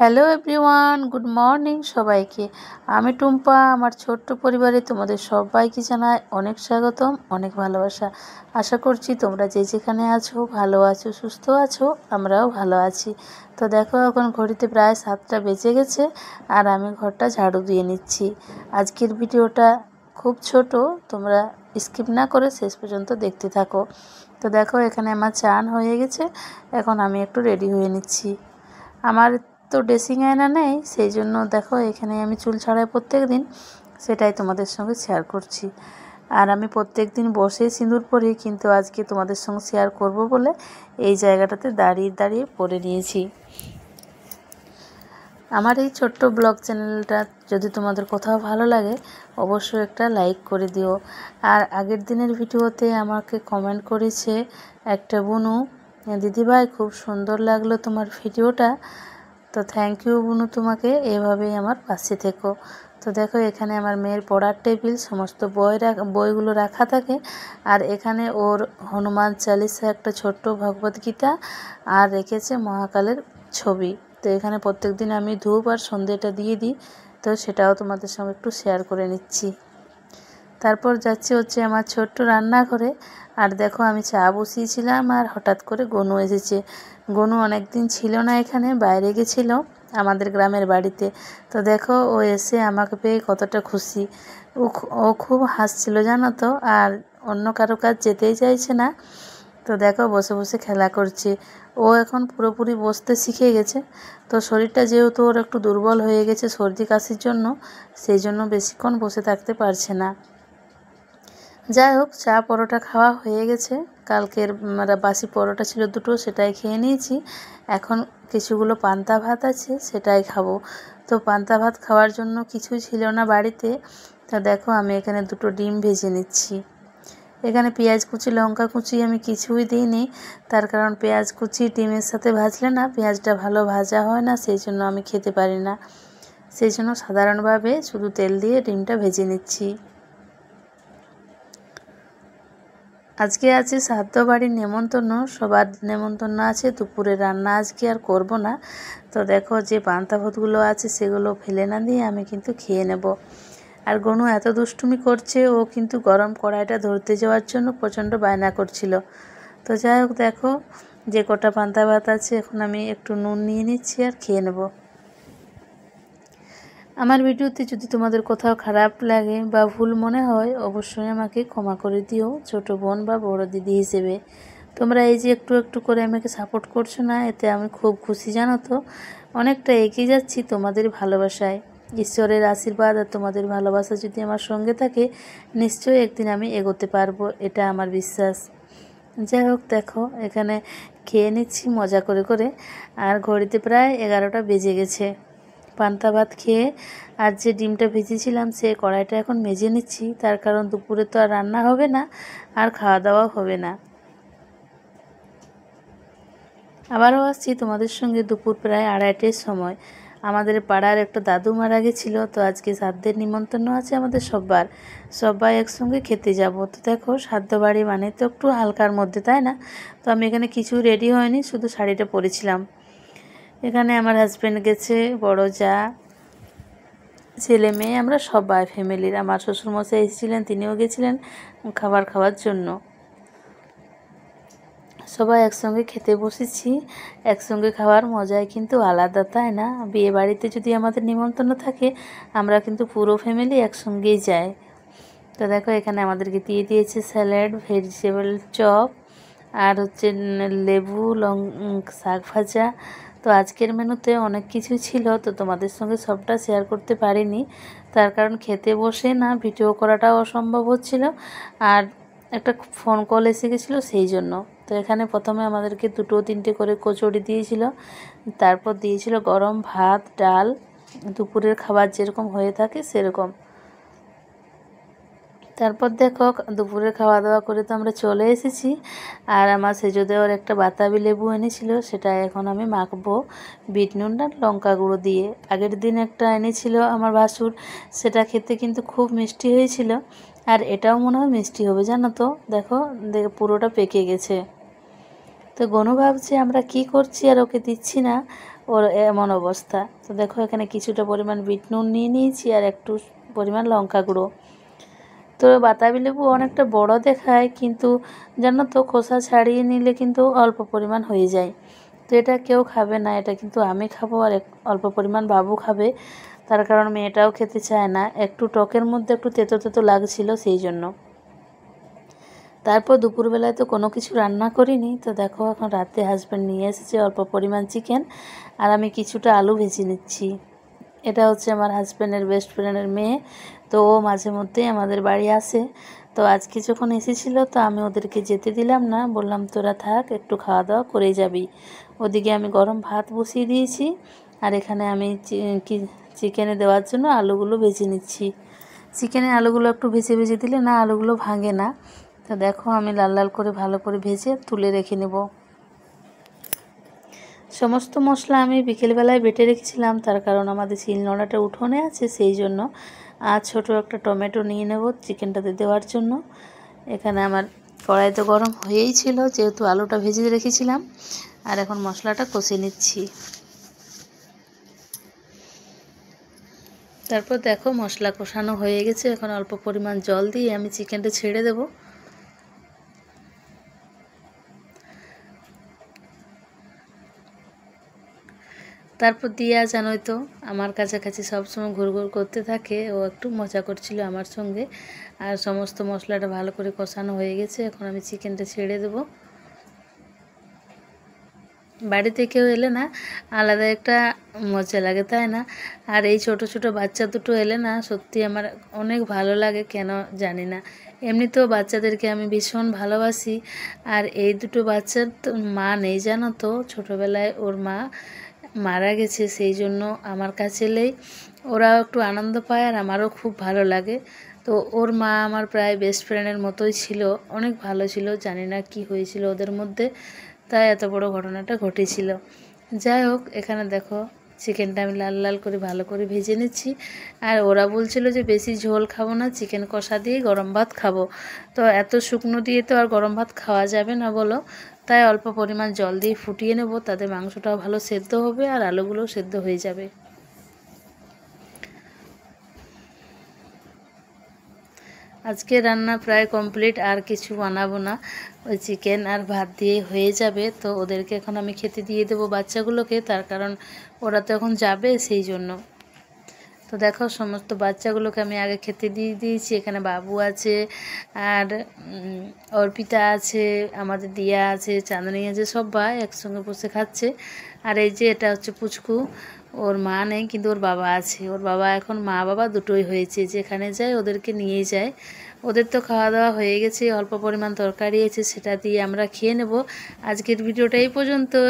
hello everyone good morning সবাইকে আমি টুম্পা আমার ছোট্ট পরিবারে তোমাদের সবাইকে জানাই অনেক স্বাগতম অনেক ভালোবাসা আশা করছি তোমরা যে যেখানে আছো ভালো আছো সুস্থ আছো আমরাও ভালো আছি তো দেখো এখন ঘড়িতে প্রায় সাতটা বেজে গেছে আর আমি ঘরটা ঝাড়ু দিয়ে নিচ্ছি আজকের ভিডিওটা খুব ছোট তোমরা স্কিপ না করে শেষ পর্যন্ত দেখতে থাকো তো দেখো এখানে আমার চান হয়ে গেছে এখন আমি একটু রেডি হয়ে নিচ্ছি আমার তো ড্রেসিং আয়না নেই সেই জন্য দেখো এখানে আমি চুল ছাড়াই প্রত্যেক দিন সেটাই তোমাদের সঙ্গে শেয়ার করছি আর আমি প্রত্যেক দিন বসেই সিঁদুর পরি কিন্তু আজকে তোমাদের সঙ্গে শেয়ার করব বলে এই জায়গাটাতে দাঁড়িয়ে দাঁড়িয়ে পরে নিয়েছি আমার এই ছোট্ট ব্লগ চ্যানেলটা যদি তোমাদের কোথাও ভালো লাগে অবশ্যই একটা লাইক করে দিও আর আগের দিনের ভিডিওতে আমাকে কমেন্ট করেছে একটা বনু দিদিভাই খুব সুন্দর লাগলো তোমার ভিডিওটা তো থ্যাংক ইউ বুনু তোমাকে এভাবেই আমার পাশে থেকো তো দেখো এখানে আমার মেয়ের পড়ার টেবিল সমস্ত বই বইগুলো রাখা থাকে আর এখানে ওর হনুমান চালিসা একটা ছোট্ট ভগবদ্গীতা আর রেখেছে মহাকালের ছবি তো এখানে প্রত্যেক দিন আমি ধূপ আর সন্ধেটা দিয়ে দিই তো সেটাও তোমাদের সঙ্গে একটু শেয়ার করে নিচ্ছি তারপর যাচ্ছি হচ্ছে আমার ছোট্ট রান্নাঘরে আর দেখো আমি চা বসিয়েছিলাম আর হঠাৎ করে গনু এসেছে গনু অনেক দিন ছিল না এখানে বাইরে গেছিল আমাদের গ্রামের বাড়িতে তো দেখো ও এসে আমাকে পেয়ে কতটা খুশি ও খুব হাসছিল জানো তো আর অন্য কারো কাজ যেতেই চাইছে না তো দেখো বসে বসে খেলা করছে ও এখন পুরোপুরি বসতে শিখে গেছে তো শরীরটা যেহেতু ওর একটু দুর্বল হয়ে গেছে সর্দি কাশির জন্য সেই জন্য বেশিক্ষণ বসে থাকতে পারছে না যাই হোক চা পরোটা খাওয়া হয়ে গেছে কালকের মানে বাসি পরোটা ছিল দুটো সেটাই খেয়ে নিয়েছি এখন কিছুগুলো পান্তা ভাত আছে সেটাই খাবো তো পান্তা ভাত খাওয়ার জন্য কিছু ছিল না বাড়িতে তা দেখো আমি এখানে দুটো ডিম ভেজে নিচ্ছি এখানে পেঁয়াজ কুচি লঙ্কা কুচি আমি কিছুই দিইনি তার কারণ পেঁয়াজ কুচি ডিমের সাথে ভাজলে না পেঁয়াজটা ভালো ভাজা হয় না সেই জন্য আমি খেতে পারি না সেই জন্য সাধারণভাবে শুধু তেল দিয়ে ডিমটা ভেজে নিচ্ছি আজকে আছে শ্রাদ্ধ বাড়ির নেমন্তন্ন সবার নেমন্তন্ন আছে দুপুরে রান্না আজকে আর করব না তো দেখো যে পান্তা ভাতগুলো আছে সেগুলো ফেলে না দিয়ে আমি কিন্তু খেয়ে নেব আর গনু এত দুষ্টুমি করছে ও কিন্তু গরম কড়াইটা ধরতে যাওয়ার জন্য প্রচণ্ড বায়না করছিল তো যাই হোক দেখো যে কটা পান্তা ভাত আছে এখন আমি একটু নুন নিয়ে নিচ্ছি আর খেয়ে নেবো আমার ভিডিওতে যদি তোমাদের কোথাও খারাপ লাগে বা ভুল মনে হয় অবশ্যই আমাকে ক্ষমা করে দিও ছোট বোন বা বড় দিদি হিসেবে তোমরা এই যে একটু একটু করে আমাকে সাপোর্ট করছো না এতে আমি খুব খুশি জানো তো অনেকটা এগিয়ে যাচ্ছি তোমাদের ভালোবাসায় ঈশ্বরের আশীর্বাদ আর তোমাদের ভালোবাসা যদি আমার সঙ্গে থাকে নিশ্চয়ই একদিন আমি এগোতে পারবো এটা আমার বিশ্বাস যাই হোক দেখো এখানে খেয়ে নিচ্ছি মজা করে করে আর ঘড়িতে প্রায় এগারোটা বেজে গেছে পান্তা ভাত খেয়ে আর যে ডিমটা ভেজেছিলাম সে কড়াইটা এখন মেজে নিচ্ছি তার কারণ দুপুরে তো আর রান্না হবে না আর খাওয়া দাওয়া হবে না আবারও আসছি তোমাদের সঙ্গে দুপুর প্রায় আড়াইটের সময় আমাদের পাড়ার একটা দাদু মারা গেছিলো তো আজকে সাধ্যের নিমন্ত্রণ আছে আমাদের সব্বার সব্বাই একসঙ্গে খেতে যাব তো দেখো সাধ্য বাড়ি মানে তো একটু হালকার মধ্যে তাই না তো আমি এখানে কিছু রেডি হয়নি শুধু শাড়িটা পরেছিলাম এখানে আমার হাজব্যান্ড গেছে বড় যা ছেলে মেয়ে আমরা সবাই ফ্যামিলির আমার শ্বশুরমশাই এসেছিলেন তিনিও গেছিলেন খাবার খাওয়ার জন্য সবাই একসঙ্গে খেতে বসেছি একসঙ্গে খাওয়ার মজাই কিন্তু আলাদা তাই না বিয়ে বাড়িতে যদি আমাদের নিমন্ত্রণ থাকে আমরা কিন্তু পুরো ফ্যামিলি একসঙ্গেই যাই তো দেখো এখানে আমাদেরকে দিয়ে দিয়েছে স্যালাড ভেজিটেবল চপ আর হচ্ছে লেবু লং শাক ভাজা তো আজকের মেনুতে অনেক কিছু ছিল তো তোমাদের সঙ্গে সবটা শেয়ার করতে পারিনি তার কারণ খেতে বসে না ভিডিও করাটাও অসম্ভব হচ্ছিল আর একটা ফোন কল এসে গেছিলো সেই জন্য তো এখানে প্রথমে আমাদেরকে দুটো তিনটে করে কচুরি দিয়েছিল তারপর দিয়েছিল গরম ভাত ডাল দুপুরের খাবার যেরকম হয়ে থাকে সেরকম তারপর দেখো দুপুরে খাওয়া দাওয়া করে তো আমরা চলে এসেছি আর আমার সেজদেওয়ার একটা বাতাবি লেবু এনেছিল সেটা এখন আমি মাখবো বিট নুন আর লঙ্কা গুঁড়ো দিয়ে আগের দিন একটা এনেছিল আমার ভাসুর সেটা খেতে কিন্তু খুব মিষ্টি হয়েছিল আর এটাও মনে হয় মিষ্টি হবে জানো তো দেখো দেখ পুরোটা পেকে গেছে তো গনু ভাবছে আমরা কি করছি আর ওকে দিচ্ছি না ওর এমন অবস্থা তো দেখো এখানে কিছুটা পরিমাণ বিট নুন নিয়ে নিয়েছি আর একটু পরিমাণ লঙ্কা গুঁড়ো তো বাতাবি লেবু অনেকটা বড় দেখায় কিন্তু জানো তো খোসা ছাড়িয়ে নিলে কিন্তু অল্প পরিমাণ হয়ে যায় তো এটা কেউ খাবে না এটা কিন্তু আমি খাবো আর অল্প পরিমাণ বাবু খাবে তার কারণ মেয়েটাও খেতে চায় না একটু টকের মধ্যে একটু তেতো তেতো লাগছিল সেই জন্য তারপর দুপুরবেলায় তো কোনো কিছু রান্না করিনি তো দেখো এখন রাতে হাজব্যান্ড নিয়ে এসেছে অল্প পরিমাণ চিকেন আর আমি কিছুটা আলু ভেজে নিচ্ছি এটা হচ্ছে আমার হাজব্যান্ডের বেস্ট ফ্রেন্ডের মেয়ে তো ও মাঝে মধ্যেই আমাদের বাড়ি আসে তো আজকে যখন এসেছিলো তো আমি ওদেরকে যেতে দিলাম না বললাম তোরা থাক একটু খাওয়া দাওয়া করে যাবি ওদিকে আমি গরম ভাত বসিয়ে দিয়েছি আর এখানে আমি চিকেনে দেওয়ার জন্য আলুগুলো ভেজে নিচ্ছি চিকেনে আলুগুলো একটু ভেজে ভেজে দিলে না আলুগুলো ভাঙে না তো দেখো আমি লাল লাল করে ভালো করে ভেজে তুলে রেখে নেবো সমস্ত মশলা আমি বিকেলবেলায় বেটে রেখেছিলাম তার কারণ আমাদের শিলনোড়াটা উঠোনে আছে সেই জন্য আর ছোট একটা টমেটো নিয়ে নেব চিকেনটাতে দেওয়ার জন্য এখানে আমার কড়াই তো গরম হয়েই ছিল যেহেতু আলুটা ভেজে রেখেছিলাম আর এখন মশলাটা কষে নিচ্ছি তারপর দেখো মশলা কষানো হয়ে গেছে এখন অল্প পরিমাণ জল দিয়ে আমি চিকেনটা ছেড়ে দেবো তারপর দিয়া জানোই তো আমার কাছাকাছি সবসময় ঘুরঘুর করতে থাকে ও একটু মজা করছিল আমার সঙ্গে আর সমস্ত মশলাটা ভালো করে কষানো হয়ে গেছে এখন আমি চিকেনটা ছেড়ে দেবো বাড়িতে কেউ এলে না আলাদা একটা মজা লাগে তাই না আর এই ছোট ছোট বাচ্চা দুটো এলে না সত্যি আমার অনেক ভালো লাগে কেন জানি না এমনিতেও বাচ্চাদেরকে আমি ভীষণ ভালোবাসি আর এই দুটো বাচ্চার মা নেই জানো তো ছোটোবেলায় ওর মা মারা গেছে সেই জন্য আমার কাছে এলেই ওরাও একটু আনন্দ পায় আর আমারও খুব ভালো লাগে তো ওর মা আমার প্রায় বেস্ট ফ্রেন্ডের মতোই ছিল অনেক ভালো ছিল জানি না কি হয়েছিল ওদের মধ্যে তাই এত বড় ঘটনাটা ঘটেছিল যাই হোক এখানে দেখো চিকেনটা আমি লাল লাল করে ভালো করে ভেজে নিচ্ছি আর ওরা বলছিল যে বেশি ঝোল খাবো না চিকেন কষা দিয়ে গরম ভাত খাবো তো এত শুকনো দিয়ে তো আর গরম ভাত খাওয়া যাবে না বলো তাই অল্প পরিমাণ জল দিয়ে ফুটিয়ে নেব তাতে মাংসটাও ভালো সেদ্ধ হবে আর আলুগুলোও সেদ্ধ হয়ে যাবে আজকে রান্না প্রায় কমপ্লিট আর কিছু বানাবো না ওই চিকেন আর ভাত দিয়ে হয়ে যাবে তো ওদেরকে এখন আমি খেতে দিয়ে দেবো বাচ্চাগুলোকে তার কারণ ওরা তো এখন যাবে সেই জন্য তো দেখো সমস্ত বাচ্চাগুলোকে আমি আগে খেতে দিয়ে দিয়েছি এখানে বাবু আছে আর অর্পিতা আছে আমাদের দিয়া আছে চাঁদনি আছে সব ভাই একসঙ্গে বসে খাচ্ছে আর এই যে এটা হচ্ছে পুচকু ওর মা নেই কিন্তু ওর বাবা আছে ওর বাবা এখন মা বাবা দুটোই হয়েছে যেখানে যায় ওদেরকে নিয়ে যায় ওদের তো খাওয়া দাওয়া হয়ে গেছে অল্প পরিমাণ তরকারি আছে সেটা দিয়ে আমরা খেয়ে নেব আজকের ভিডিওটা এই পর্যন্তই